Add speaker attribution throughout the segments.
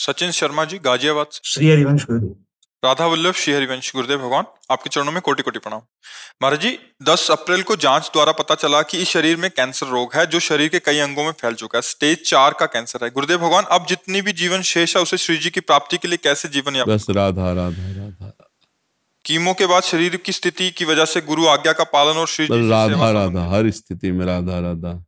Speaker 1: सचिन शर्मा जी गाजियाबाद श्री हरिवंश गुरुदेव राधा वल्लभ श्री हरिवंश गुरुदेव भगवान आपके चरणों में कोटि कोटि प्रणाम महाराज जी 10 अप्रैल को जांच द्वारा पता चला कि इस शरीर में कैंसर रोग है जो शरीर के कई अंगों में फैल चुका है स्टेज चार का कैंसर है गुरुदेव भगवान अब जितनी भी जीवन शेष है उसे श्री जी की प्राप्ति के लिए कैसे जीवन यापन बस राधा राधा राधा कीमो के बाद शरीर की स्थिति की वजह से गुरु आज्ञा का पालन और श्री राधा राधा हर स्थिति में राधा राधा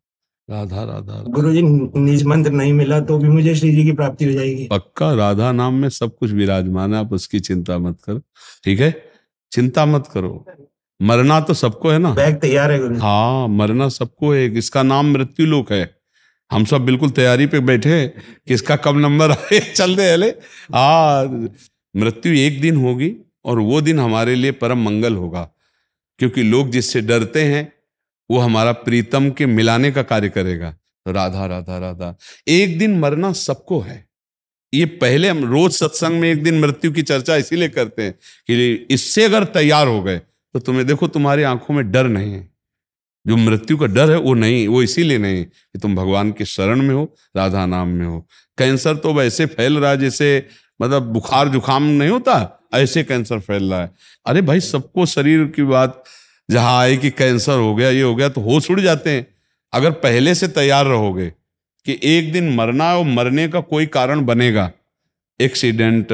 Speaker 1: राधा राधा गुरु जी निज मंत्र नहीं मिला तो भी मुझे श्री जी की प्राप्ति हो जाएगी पक्का राधा नाम में सब कुछ विराजमान है आप उसकी चिंता मत करो ठीक है चिंता मत करो मरना तो सबको है ना बैग तैयार है गुरु हाँ मरना सबको है इसका नाम मृत्यु लोक है हम सब बिल्कुल तैयारी पे बैठे कि इसका कब नंबर आए चल दे अले आ मृत्यु एक दिन होगी और वो दिन हमारे लिए परम मंगल होगा क्योंकि लोग जिससे डरते हैं वो हमारा प्रीतम के मिलाने का कार्य करेगा तो राधा राधा राधा एक दिन मरना सबको है ये पहले हम रोज सत्संग में एक दिन मृत्यु की चर्चा इसीलिए करते हैं कि इससे अगर तैयार हो गए तो तुम्हें देखो तुम्हारी आंखों में डर नहीं है जो मृत्यु का डर है वो नहीं वो इसीलिए नहीं कि तुम भगवान के शरण में हो राधा नाम में हो कैंसर तो वैसे फैल रहा है जैसे मतलब बुखार जुकाम नहीं होता ऐसे कैंसर फैल रहा है अरे भाई सबको शरीर की बात जहां आए कि कैंसर हो गया ये हो गया तो होश उड़ जाते हैं अगर पहले से तैयार रहोगे कि एक दिन मरना और मरने का कोई कारण बनेगा एक्सीडेंट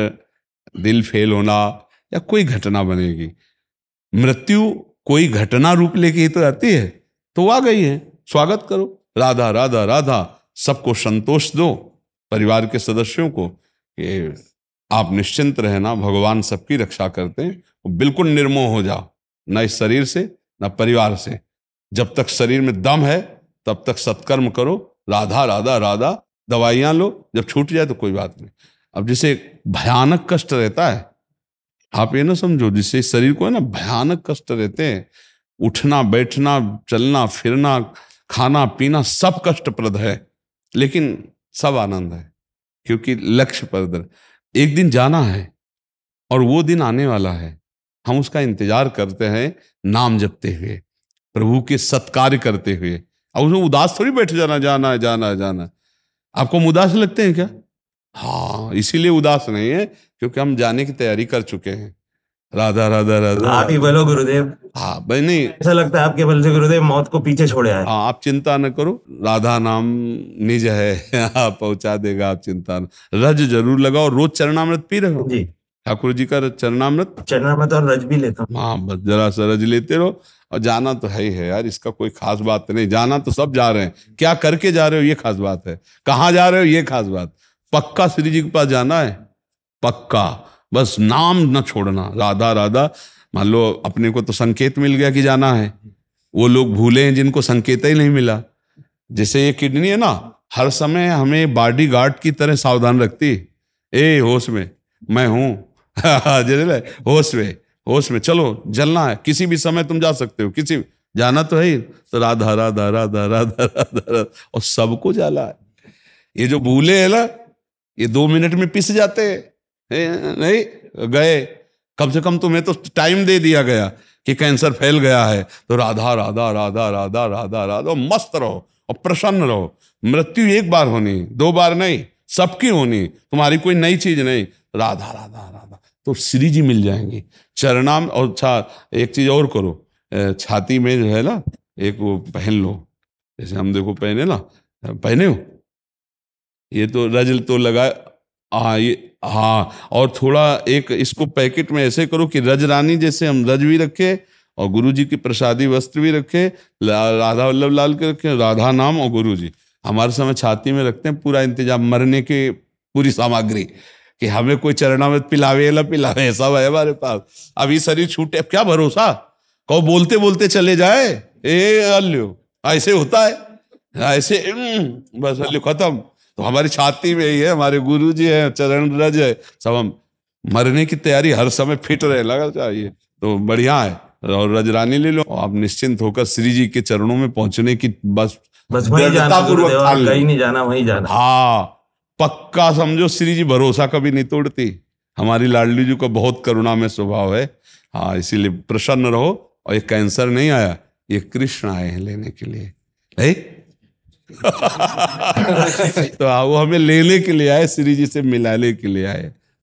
Speaker 1: दिल फेल होना या कोई घटना बनेगी मृत्यु कोई घटना रूप लेके ही तो आती है तो आ गई है स्वागत करो राधा राधा राधा सबको संतोष दो परिवार के सदस्यों को कि आप निश्चिंत रहना भगवान सबकी रक्षा करते हैं बिल्कुल निर्मोह हो जाओ न इस शरीर से न परिवार से जब तक शरीर में दम है तब तक सत्कर्म करो राधा राधा राधा दवाइयाँ लो जब छूट जाए तो कोई बात नहीं अब जिसे भयानक कष्ट रहता है आप ये ना समझो जिससे शरीर को है ना भयानक कष्ट रहते हैं उठना बैठना चलना फिरना खाना पीना सब कष्टप्रद है लेकिन सब आनंद है क्योंकि लक्ष्य पर एक दिन जाना है और वो दिन आने वाला है हम उसका इंतजार करते हैं नाम जपते हुए प्रभु के सत्कार्य करते हुए अब उसमें उदास थोड़ी बैठ जाना जाना जाना जाना आपको हम उदास लगते हैं क्या हाँ इसीलिए उदास नहीं है क्योंकि हम जाने की तैयारी कर चुके हैं राधा राधा राधा आप ही बोलो गुरुदेव हाँ भाई नहीं ऐसा लगता है आपके बल से गुरुदेव मौत को पीछे छोड़े हैं हाँ आप चिंता न करो राधा नाम निज है पहुंचा देगा आप चिंता न रज जरूर लगाओ रोज चरणामृत पी रहे हो जी ठाकुर जी का चरणामृत चरणामृत और रज भी लेता हूँ हाँ बस जरा सा रज लेते रहो और जाना तो है ही है यार इसका कोई खास बात नहीं जाना तो सब जा रहे हैं क्या करके जा रहे हो ये खास बात है कहाँ जा रहे हो ये खास बात पक्का श्री जी के पास जाना है पक्का बस नाम न छोड़ना राधा राधा मान लो अपने को तो संकेत मिल गया कि जाना है वो लोग भूले हैं जिनको संकेत ही नहीं मिला जैसे ये किडनी है ना हर समय हमें बॉडी गार्ड की तरह सावधान रखती ए होश में मैं हूं होश में होश में चलो जलना है किसी भी समय तुम जा सकते हो किसी जाना तो है ही तो राधा राधा राधा राधा राधा राधा और सबको जाला है ये जो भूले है ना ये दो मिनट में पिस जाते हैं नहीं गए कम से कम तुम्हें तो टाइम दे दिया गया कि कैंसर फैल गया है तो राधा राधा राधा राधा राधा राधा मस्त रहो और प्रसन्न रहो मृत्यु एक बार होनी दो बार नहीं सबकी होनी तुम्हारी कोई नई चीज नहीं राधा राधा राधा तो श्री जी मिल जाएंगे चरणाम और छा एक चीज और करो छाती में जो है ना एक वो पहन लो जैसे हम देखो पहने ना पहने हो ये तो रजल तो लगा हाँ ये हाँ और थोड़ा एक इसको पैकेट में ऐसे करो कि रज रानी जैसे हम रज भी रखें और गुरु जी की प्रसादी वस्त्र भी रखें राधा वल्लभ लाल के रखें राधा नाम और गुरु जी हमारे समय छाती में रखते हैं पूरा इंतजाम मरने के पूरी सामग्री कि हमें कोई चरणामृत पिलावे ना पिलावे सब है हमारे पास अभी शरीर छूटे क्या भरोसा कहो बोलते बोलते चले जाए ए अल्लु ऐसे होता है ऐसे बस अल्लु खत्म तो हमारी छाती में ही है हमारे गुरु जी है चरण रज है सब हम मरने की तैयारी हर समय फिट रहे लगा चाहिए तो बढ़िया है और रजरानी ले लो आप निश्चिंत होकर श्री जी के चरणों में पहुंचने की बस बस वही जाना, वही जाना वही जाना हाँ पक्का समझो श्री जी भरोसा कभी नहीं तोड़ती हमारी लाडली जी का बहुत करुणा में स्वभाव है हाँ इसीलिए प्रसन्न रहो और ये कैंसर नहीं आया ये कृष्ण आए हैं लेने के लिए है तो वो हमें लेने के लिए आए श्री जी से मिलाने के लिए आए